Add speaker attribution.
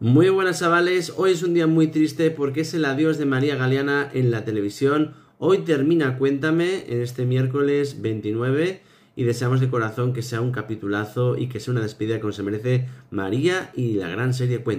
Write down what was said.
Speaker 1: Muy
Speaker 2: buenas chavales, hoy es un día muy triste porque es el adiós de María Galeana en la televisión. Hoy termina Cuéntame en este miércoles 29 y deseamos de corazón que sea un capitulazo y que sea una despedida como se merece María y la gran serie Cuéntame.